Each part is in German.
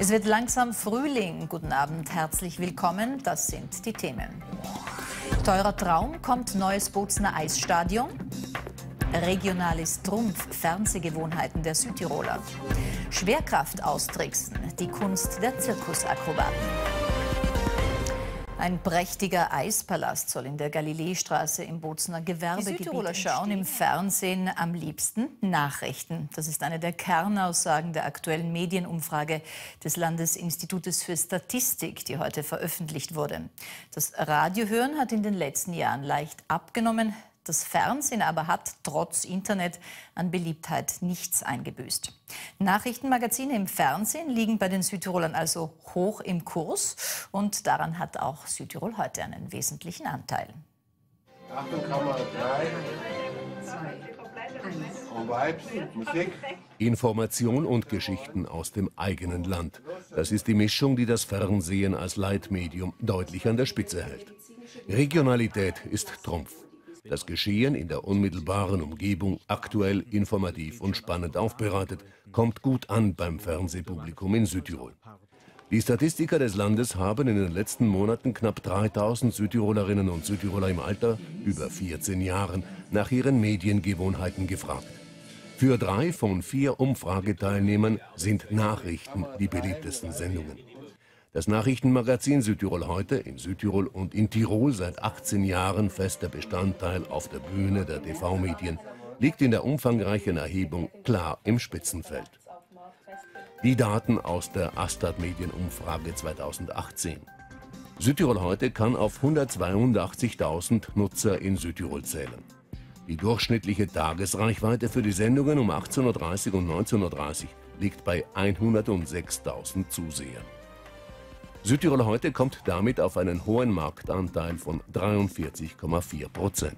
Es wird langsam Frühling. Guten Abend, herzlich willkommen. Das sind die Themen. Teurer Traum kommt neues Bozner Eisstadion. Regionales Trumpf, Fernsehgewohnheiten der Südtiroler. Schwerkraft austricksen, die Kunst der Zirkusakrobaten. Ein prächtiger Eispalast soll in der Galileestraße im Bozener Gewerbegebiet Die schauen im Fernsehen am liebsten Nachrichten. Das ist eine der Kernaussagen der aktuellen Medienumfrage des Landesinstitutes für Statistik, die heute veröffentlicht wurde. Das Radiohören hat in den letzten Jahren leicht abgenommen. Das Fernsehen aber hat trotz Internet an Beliebtheit nichts eingebüßt. Nachrichtenmagazine im Fernsehen liegen bei den Südtirolern also hoch im Kurs und daran hat auch Südtirol heute einen wesentlichen Anteil. Achtung, Kamera 3, 2, 1. Musik. Information und Geschichten aus dem eigenen Land. Das ist die Mischung, die das Fernsehen als Leitmedium deutlich an der Spitze hält. Regionalität ist Trumpf. Das Geschehen in der unmittelbaren Umgebung, aktuell, informativ und spannend aufbereitet, kommt gut an beim Fernsehpublikum in Südtirol. Die Statistiker des Landes haben in den letzten Monaten knapp 3000 Südtirolerinnen und Südtiroler im Alter über 14 Jahren nach ihren Mediengewohnheiten gefragt. Für drei von vier Umfrageteilnehmern sind Nachrichten die beliebtesten Sendungen. Das Nachrichtenmagazin Südtirol heute in Südtirol und in Tirol seit 18 Jahren fester Bestandteil auf der Bühne der TV-Medien liegt in der umfangreichen Erhebung klar im Spitzenfeld. Die Daten aus der Astad Medienumfrage 2018. Südtirol heute kann auf 182.000 Nutzer in Südtirol zählen. Die durchschnittliche Tagesreichweite für die Sendungen um 18.30 Uhr und 19.30 Uhr liegt bei 106.000 Zusehern. Südtirol heute kommt damit auf einen hohen Marktanteil von 43,4 Prozent.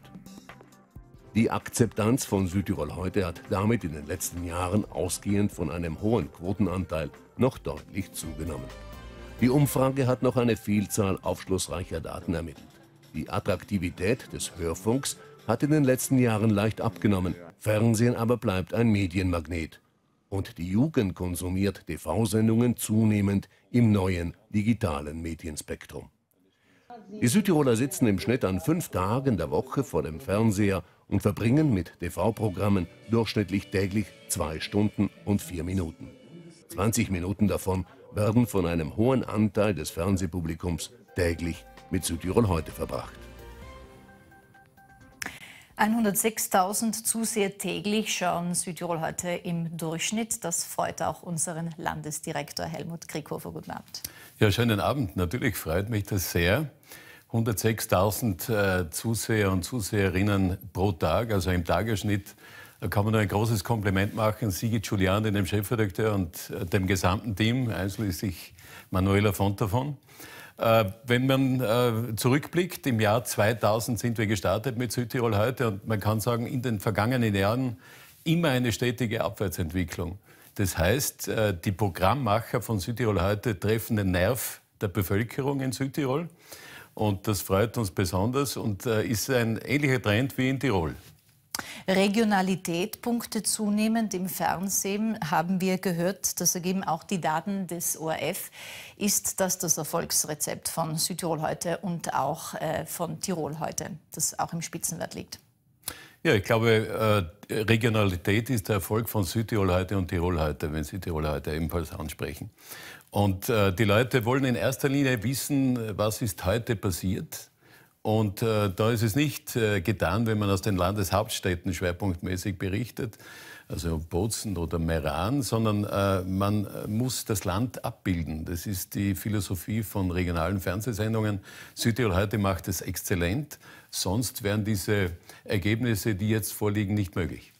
Die Akzeptanz von Südtirol heute hat damit in den letzten Jahren ausgehend von einem hohen Quotenanteil noch deutlich zugenommen. Die Umfrage hat noch eine Vielzahl aufschlussreicher Daten ermittelt. Die Attraktivität des Hörfunks hat in den letzten Jahren leicht abgenommen. Fernsehen aber bleibt ein Medienmagnet und die Jugend konsumiert TV-Sendungen zunehmend im neuen digitalen Medienspektrum. Die Südtiroler sitzen im Schnitt an fünf Tagen der Woche vor dem Fernseher und verbringen mit TV-Programmen durchschnittlich täglich zwei Stunden und vier Minuten. 20 Minuten davon werden von einem hohen Anteil des Fernsehpublikums täglich mit Südtirol heute verbracht. 106.000 Zuseher täglich schauen Südtirol heute im Durchschnitt. Das freut auch unseren Landesdirektor Helmut Krieghofer. Guten Abend. Ja, schönen Abend. Natürlich freut mich das sehr. 106.000 äh, Zuseher und Zuseherinnen pro Tag, also im Tagesschnitt, äh, kann man nur ein großes Kompliment machen. Sigit Giuliani, dem Chefredakteur und äh, dem gesamten Team, einschließlich Manuela Font davon. Äh, wenn man äh, zurückblickt, im Jahr 2000 sind wir gestartet mit Südtirol heute und man kann sagen, in den vergangenen Jahren immer eine stetige Abwärtsentwicklung. Das heißt, äh, die Programmmacher von Südtirol heute treffen den Nerv der Bevölkerung in Südtirol und das freut uns besonders und ist ein ähnlicher Trend wie in Tirol. Regionalitätpunkte zunehmend im Fernsehen, haben wir gehört, das ergeben auch die Daten des ORF. Ist das das Erfolgsrezept von Südtirol heute und auch äh, von Tirol heute, das auch im Spitzenwert liegt? Ja, ich glaube, äh, Regionalität ist der Erfolg von Südtirol heute und Tirol heute, wenn Sie Tirol heute ebenfalls ansprechen. Und äh, die Leute wollen in erster Linie wissen, was ist heute passiert, und äh, da ist es nicht äh, getan, wenn man aus den Landeshauptstädten schwerpunktmäßig berichtet, also Bozen oder Meran, sondern äh, man äh, muss das Land abbilden. Das ist die Philosophie von regionalen Fernsehsendungen. Südtirol heute macht es exzellent, sonst wären diese Ergebnisse, die jetzt vorliegen, nicht möglich.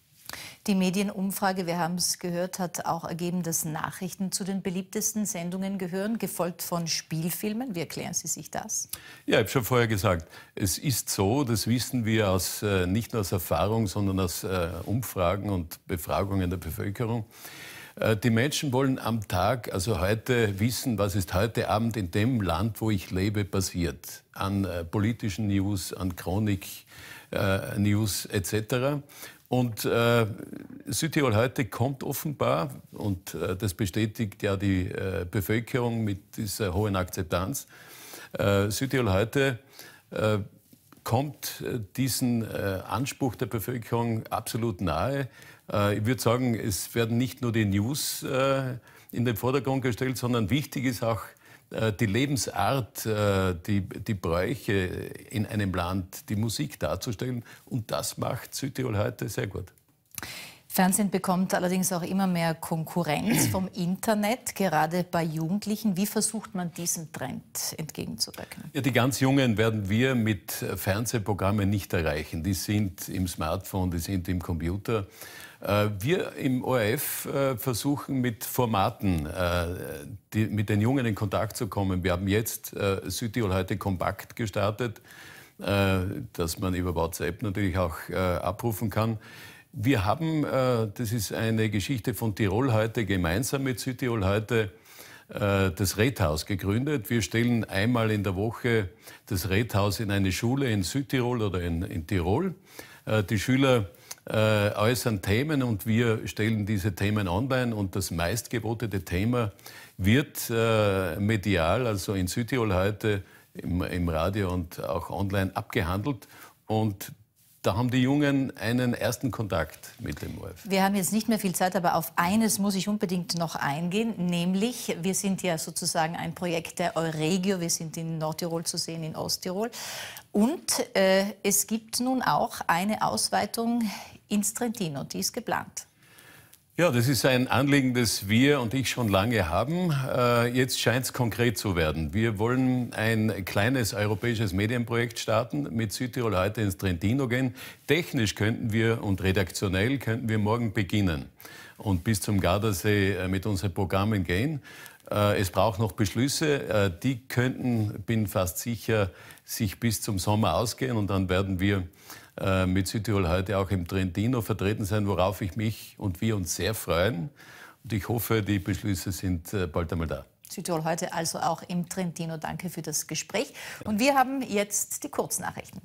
Die Medienumfrage, wir haben es gehört, hat auch ergeben, dass Nachrichten zu den beliebtesten Sendungen gehören, gefolgt von Spielfilmen. Wie erklären Sie sich das? Ja, ich habe schon vorher gesagt, es ist so, das wissen wir aus, äh, nicht nur aus Erfahrung, sondern aus äh, Umfragen und Befragungen der Bevölkerung. Äh, die Menschen wollen am Tag, also heute, wissen, was ist heute Abend in dem Land, wo ich lebe, passiert. An politischen News, an Chronik, News etc. Und äh, Südtirol heute kommt offenbar, und äh, das bestätigt ja die äh, Bevölkerung mit dieser hohen Akzeptanz, äh, Südtirol heute äh, kommt äh, diesen Anspruch der Bevölkerung absolut nahe. ich würde sagen, es werden nicht nur die News in den Vordergrund gestellt, sondern wichtig ist auch äh, die Lebensart, äh, die, die Bräuche in einem Land, die Musik darzustellen. Und das macht Südtirol heute sehr gut. Fernsehen bekommt allerdings auch immer mehr Konkurrenz vom Internet, gerade bei Jugendlichen. Wie versucht man diesem Trend entgegenzuwirken? Ja, die ganz Jungen werden wir mit Fernsehprogrammen nicht erreichen. Die sind im Smartphone, die sind im Computer. Äh, wir im ORF äh, versuchen mit Formaten, äh, die, mit den Jungen in Kontakt zu kommen. Wir haben jetzt Südtirol heute kompakt gestartet, dass man über WhatsApp natürlich auch abrufen kann. Wir haben, das ist eine Geschichte von Tirol heute, gemeinsam mit Südtirol heute, das Redhaus gegründet. Wir stellen einmal in der Woche das Redhaus in eine Schule in Südtirol oder in, in Tirol. Die Schüler äh, äußern Themen und wir stellen diese Themen online und das meistgebotete Thema wird äh, medial, also in Südtirol heute im, im Radio und auch online abgehandelt und da haben die Jungen einen ersten Kontakt mit dem Wolf. Wir haben jetzt nicht mehr viel Zeit, aber auf eines muss ich unbedingt noch eingehen, nämlich wir sind ja sozusagen ein Projekt der Euregio, wir sind in Nordtirol zu sehen, in Osttirol. Und äh, es gibt nun auch eine Ausweitung ins Trentino. Die ist geplant. Ja, das ist ein Anliegen, das wir und ich schon lange haben. Äh, jetzt scheint es konkret zu werden. Wir wollen ein kleines europäisches Medienprojekt starten, mit Südtirol heute ins Trentino gehen. Technisch könnten wir und redaktionell könnten wir morgen beginnen und bis zum Gardasee äh, mit unseren Programmen gehen. Äh, es braucht noch Beschlüsse. Die könnten, bin fast sicher, sich bis zum Sommer ausgehen und dann werden wir äh, mit Südtirol heute auch im Trentino vertreten sein, worauf ich mich und wir uns sehr freuen. Und ich hoffe, die Beschlüsse sind äh, bald einmal da. Südtirol heute also auch im Trentino. Danke für das Gespräch. Und wir haben jetzt die Kurznachrichten.